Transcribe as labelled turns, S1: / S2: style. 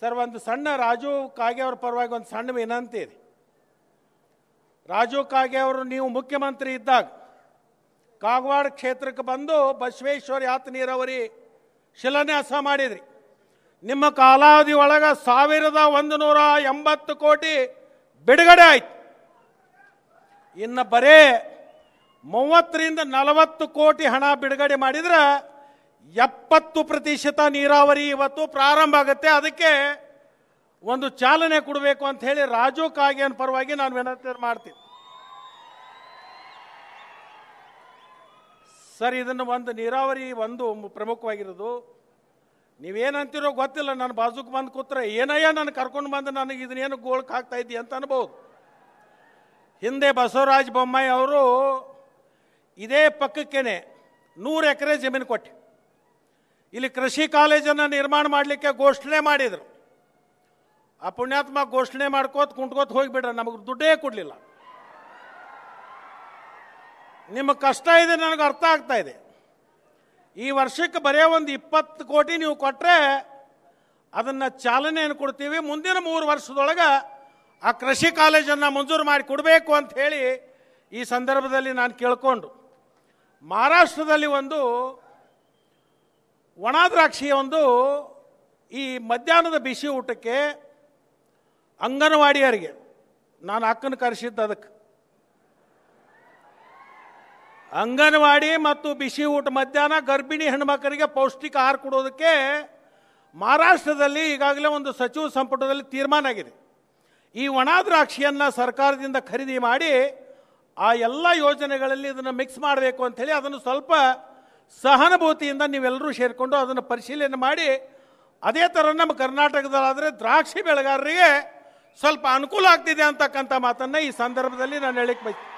S1: sir ಒಂದು ಸಣ್ಣ ರಾಜು ಕಾಗೆ ಅವ್ರ ಪರವಾಗಿ ಒಂದು ಸಣ್ಣ ವಿನಂತಿ ಇದೆ ರಾಜು ಕಾಗೆ ಅವರು ನೀವು ಮುಖ್ಯಮಂತ್ರಿ ಇದ್ದಾಗ ಕಾಗವಾಡ ಕ್ಷೇತ್ರಕ್ಕೆ ಬಂದು ಬಸವೇಶ್ವರ ಯಾತ ನೀರಾವರಿ ಶಿಲಾನ್ಯಾಸ ಮಾಡಿದ್ರಿ ನಿಮ್ಮ ಕಾಲಾವಧಿ ಒಳಗೆ ಸಾವಿರದ ಒಂದು ನೂರ ಎಂಬತ್ತು ಕೋಟಿ ಬಿಡುಗಡೆ ಆಯ್ತು ಇನ್ನು ಬರೇ ಮೂವತ್ತರಿಂದ ನಲವತ್ತು ಕೋಟಿ ಹಣ ಬಿಡುಗಡೆ ಮಾಡಿದ್ರೆ ಎಪ್ಪತ್ತು ಪ್ರತಿಶತ ನೀರಾವರಿ ಇವತ್ತು ಪ್ರಾರಂಭ ಆಗುತ್ತೆ ಅದಕ್ಕೆ ಒಂದು ಚಾಲನೆ ಕೊಡಬೇಕು ಅಂತ ಹೇಳಿ ರಾಜು ಅನ್ನ ಪರವಾಗಿ ನಾನು ವಿನಂತಿ ಮಾಡ್ತೀನಿ ಸರ್ ಇದನ್ನು ಒಂದು ನೀರಾವರಿ ಒಂದು ಪ್ರಮುಖವಾಗಿರೋದು ನೀವೇನಂತಿರೋ ಗೊತ್ತಿಲ್ಲ ನನ್ನ ಬಾಜುಕ್ ಬಂದು ಕೂತ್ರೆ ಏನಯ್ಯ ನಾನು ಕರ್ಕೊಂಡು ಬಂದು ನನಗೆ ಇದನ್ನೇನು ಗೋಳಕ್ಕೆ ಹಾಕ್ತಾ ಇದ್ದೀಯ ಅಂತ ಅನ್ಬೋದು ಹಿಂದೆ ಬಸವರಾಜ ಬೊಮ್ಮಾಯಿ ಅವರು ಇದೇ ಪಕ್ಕಕ್ಕೇನೆ ನೂರು ಎಕರೆ ಜಮೀನು ಕೊಟ್ಟೆ ಇಲ್ಲಿ ಕೃಷಿ ಕಾಲೇಜನ್ನು ನಿರ್ಮಾಣ ಮಾಡಲಿಕ್ಕೆ ಘೋಷಣೆ ಮಾಡಿದರು ಆ ಪುಣ್ಯಾತ್ಮ ಘೋಷಣೆ ಮಾಡ್ಕೋತ ಕುಂಟ್ಕೋತ ಹೋಗಿಬಿಡ್ರ ನಮಗೆ ದುಡ್ಡೇ ಕೊಡಲಿಲ್ಲ ನಿಮ್ಮ ಕಷ್ಟ ಇದೆ ನನಗೆ ಅರ್ಥ ಆಗ್ತಾ ಇದೆ ಈ ವರ್ಷಕ್ಕೆ ಬರೀ ಒಂದು ಇಪ್ಪತ್ತು ಕೋಟಿ ನೀವು ಕೊಟ್ಟರೆ ಅದನ್ನು ಚಾಲನೆಯನ್ನು ಕೊಡ್ತೀವಿ ಮುಂದಿನ ಮೂರು ವರ್ಷದೊಳಗೆ ಆ ಕೃಷಿ ಕಾಲೇಜನ್ನು ಮಂಜೂರು ಮಾಡಿ ಕೊಡಬೇಕು ಅಂತ ಹೇಳಿ ಈ ಸಂದರ್ಭದಲ್ಲಿ ನಾನು ಕೇಳಿಕೊಂಡು ಮಹಾರಾಷ್ಟ್ರದಲ್ಲಿ ಒಂದು ಒಣ ದ್ರಾಕ್ಷಿಯ ಒಂದು ಈ ಮಧ್ಯಾಹ್ನದ ಬಿಸಿ ಊಟಕ್ಕೆ ಅಂಗನವಾಡಿಯರಿಗೆ ನಾನು ಅಕ್ಕನ ಕರೆಸಿದ್ದು ಅದಕ್ಕೆ ಅಂಗನವಾಡಿ ಮತ್ತು ಬಿಸಿ ಊಟ ಮಧ್ಯಾಹ್ನ ಗರ್ಭಿಣಿ ಹೆಣ್ಮಕ್ಕಳಿಗೆ ಪೌಷ್ಟಿಕ ಆಹಾರ ಕೊಡೋದಕ್ಕೆ ಮಹಾರಾಷ್ಟ್ರದಲ್ಲಿ ಈಗಾಗಲೇ ಒಂದು ಸಚಿವ ಸಂಪುಟದಲ್ಲಿ ತೀರ್ಮಾನ ಆಗಿದೆ ಈ ಒಣ ದ್ರಾಕ್ಷಿಯನ್ನು ಸರ್ಕಾರದಿಂದ ಖರೀದಿ ಮಾಡಿ ಆ ಎಲ್ಲ ಯೋಜನೆಗಳಲ್ಲಿ ಇದನ್ನು ಮಿಕ್ಸ್ ಮಾಡಬೇಕು ಅಂಥೇಳಿ ಅದನ್ನು ಸ್ವಲ್ಪ ಸಹಾನುಭೂತಿಯಿಂದ ನೀವೆಲ್ಲರೂ ಸೇರಿಕೊಂಡು ಅದನ್ನು ಪರಿಶೀಲನೆ ಮಾಡಿ ಅದೇ ಥರ ನಮ್ಮ ಕರ್ನಾಟಕದಲ್ಲಾದರೆ ದ್ರಾಕ್ಷಿ ಬೆಳೆಗಾರರಿಗೆ ಸ್ವಲ್ಪ ಅನುಕೂಲ ಆಗ್ತಿದೆ ಅಂತಕ್ಕಂಥ ಮಾತನ್ನು ಈ ಸಂದರ್ಭದಲ್ಲಿ ನಾನು ಹೇಳಿಕ್ಕೆ